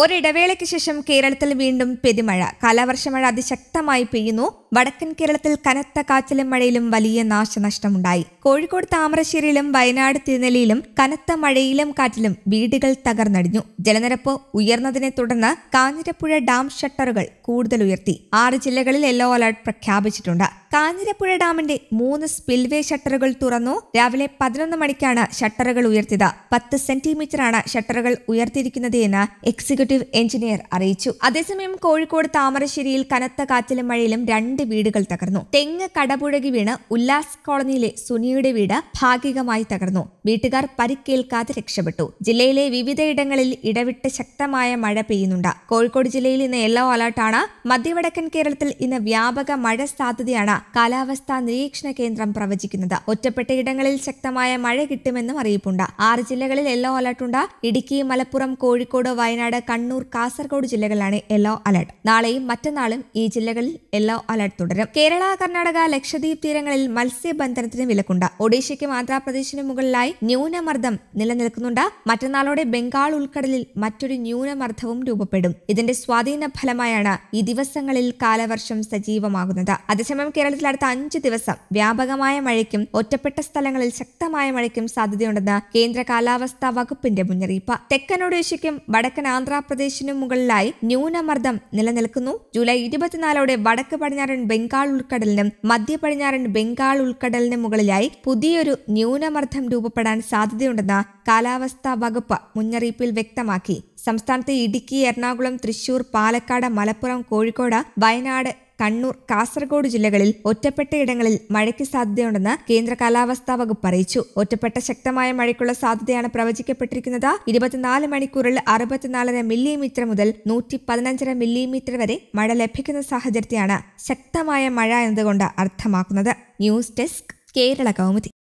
ഒരിടവേളയ്ക്ക് ശേഷം കേരളത്തിൽ വീണ്ടും പെരുമഴ കാലവർഷമഴ അതിശക്തമായി പെയ്യുന്നു വടക്കൻ കേരളത്തിൽ കനത്ത കാറ്റിലും മഴയിലും വലിയ നാശനഷ്ടമുണ്ടായി കോഴിക്കോട് താമരശ്ശേരിയിലും വയനാട് തിരുനെല്ലിയിലും കനത്ത മഴയിലും കാറ്റിലും വീടുകൾ തകർന്നടിഞ്ഞു ജലനിരപ്പ് ഉയർന്നതിനെ തുടർന്ന് കാഞ്ഞിരപ്പുഴ ഡാം ഷട്ടറുകൾ കൂടുതൽ ഉയർത്തി ആറ് ജില്ലകളിൽ യെല്ലോ അലർട്ട് പ്രഖ്യാപിച്ചിട്ടുണ്ട് കാഞ്ഞിരപ്പുഴ ഡാമിന്റെ മൂന്ന് സ്പിൽവേ ഷട്ടറുകൾ തുറന്നു രാവിലെ പതിനൊന്ന് മണിക്കാണ് ഷട്ടറുകൾ ഉയർത്തിയത് പത്ത് സെന്റിമീറ്ററാണ് ഷട്ടറുകൾ ഉയർത്തിയിരിക്കുന്നത് എന്ന് എക്സിക്യൂട്ടീവ് എഞ്ചിനീയർ അറിയിച്ചു അതേസമയം കോഴിക്കോട് താമരശ്ശേരിയിൽ കനത്ത കാറ്റിലും മഴയിലും രണ്ട് വീടുകൾ തകർന്നു തെങ്ങ് കടപുഴകി വീണ് ഉല്ലാസ് കോളനിയിലെ സുനിയുടെ വീട് ഭാഗികമായി തകർന്നു വീട്ടുകാർ പരിക്കേൽക്കാതെ രക്ഷപ്പെട്ടു ജില്ലയിലെ വിവിധയിടങ്ങളിൽ ഇടവിട്ട് ശക്തമായ മഴ പെയ്യുന്നുണ്ട് കോഴിക്കോട് ജില്ലയിൽ ഇന്ന് യെല്ലോ അലർട്ടാണ് മധ്യവടക്കൻ കേരളത്തിൽ ഇന്ന് വ്യാപക മഴ സാധ്യതയാണ് കാലാവസ്ഥാ നിരീക്ഷണ കേന്ദ്രം പ്രവചിക്കുന്നത് ഒറ്റപ്പെട്ടയിടങ്ങളിൽ ശക്തമായ മഴ കിട്ടുമെന്നും അറിയിപ്പുണ്ട് ആറ് ജില്ലകളിൽ യെല്ലോ അലർട്ട് ഉണ്ട് ഇടുക്കി മലപ്പുറം കോഴിക്കോട് വയനാട് കണ്ണൂർ കാസർഗോഡ് ജില്ലകളിലാണ് യെല്ലോ അലർട്ട് നാളെയും മറ്റന്നാളും ഈ ജില്ലകളിൽ യെല്ലോ അലർട്ട് തുടരും കേരള കർണാടക ലക്ഷദ്വീപ് തീരങ്ങളിൽ മത്സ്യബന്ധനത്തിന് വിലക്കുണ്ട് ഒഡീഷയ്ക്കും ആന്ധ്രാപ്രദേശിനും മുകളിലായി ന്യൂനമർദ്ദം നിലനിൽക്കുന്നുണ്ട് മറ്റന്നാളോടെ ബംഗാൾ ഉൾക്കടലിൽ മറ്റൊരു ന്യൂനമർദ്ദവും രൂപപ്പെടും ഇതിന്റെ സ്വാധീന ഫലമായാണ് ഈ ദിവസങ്ങളിൽ കാലവർഷം സജീവമാകുന്നത് അതേസമയം കേരള കേരളത്തിൽ അടുത്ത അഞ്ച് ദിവസം വ്യാപകമായ മഴയ്ക്കും ഒറ്റപ്പെട്ട സ്ഥലങ്ങളിൽ ശക്തമായ മഴയ്ക്കും സാധ്യതയുണ്ടെന്ന് കേന്ദ്ര കാലാവസ്ഥാ വകുപ്പിന്റെ മുന്നറിയിപ്പ് തെക്കൻ ഒഡീഷയ്ക്കും വടക്കൻ ആന്ധ്രാപ്രദേശിനും മുകളിലായി ന്യൂനമർദ്ദം നിലനിൽക്കുന്നു ജൂലൈ ഇരുപത്തിനാലോടെ വടക്ക് പടിഞ്ഞാറൻ ബംഗാൾ ഉൾക്കടലിനും മധ്യ പടിഞ്ഞാറൻ ബംഗാൾ ഉൾക്കടലിനും മുകളിലായി പുതിയൊരു ന്യൂനമർദ്ദം രൂപപ്പെടാൻ സാധ്യതയുണ്ടെന്ന് കാലാവസ്ഥാ വകുപ്പ് മുന്നറിയിപ്പിൽ വ്യക്തമാക്കി സംസ്ഥാനത്തെ ഇടുക്കി എറണാകുളം തൃശൂർ പാലക്കാട് മലപ്പുറം കോഴിക്കോട് വയനാട് കണ്ണൂർ കാസർഗോഡ് ജില്ലകളിൽ ഒറ്റപ്പെട്ടയിടങ്ങളിൽ മഴയ്ക്ക് സാധ്യതയുണ്ടെന്ന് കേന്ദ്ര കാലാവസ്ഥാ വകുപ്പ് അറിയിച്ചു ഒറ്റപ്പെട്ട ശക്തമായ മഴയ്ക്കുള്ള സാധ്യതയാണ് പ്രവചിക്കപ്പെട്ടിരിക്കുന്നത് ഇരുപത്തിനാല് മണിക്കൂറിൽ അറുപത്തിനാലര മില്ലിമീറ്റർ മുതൽ നൂറ്റി പതിനഞ്ചര മില്ലിമീറ്റർ വരെ മഴ ലഭിക്കുന്ന സാഹചര്യത്തെയാണ് ശക്തമായ മഴ എന്നതുകൊണ്ട് അർത്ഥമാക്കുന്നത് ന്യൂസ് ഡെസ്ക് കേരള കൗമുദി